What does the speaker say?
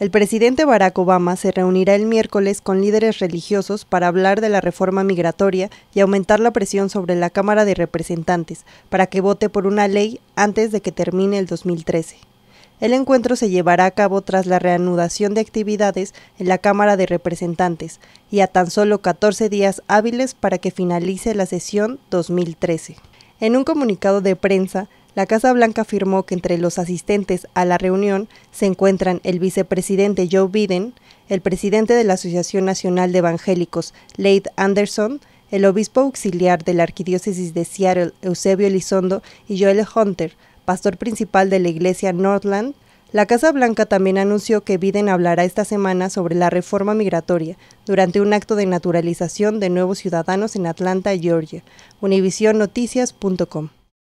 El presidente Barack Obama se reunirá el miércoles con líderes religiosos para hablar de la reforma migratoria y aumentar la presión sobre la Cámara de Representantes para que vote por una ley antes de que termine el 2013. El encuentro se llevará a cabo tras la reanudación de actividades en la Cámara de Representantes y a tan solo 14 días hábiles para que finalice la sesión 2013. En un comunicado de prensa, la Casa Blanca afirmó que entre los asistentes a la reunión se encuentran el vicepresidente Joe Biden, el presidente de la Asociación Nacional de Evangélicos, Leith Anderson, el obispo auxiliar de la Arquidiócesis de Seattle, Eusebio Elizondo, y Joel Hunter, pastor principal de la iglesia Northland. La Casa Blanca también anunció que Biden hablará esta semana sobre la reforma migratoria durante un acto de naturalización de nuevos ciudadanos en Atlanta, Georgia. Univisionnoticias.com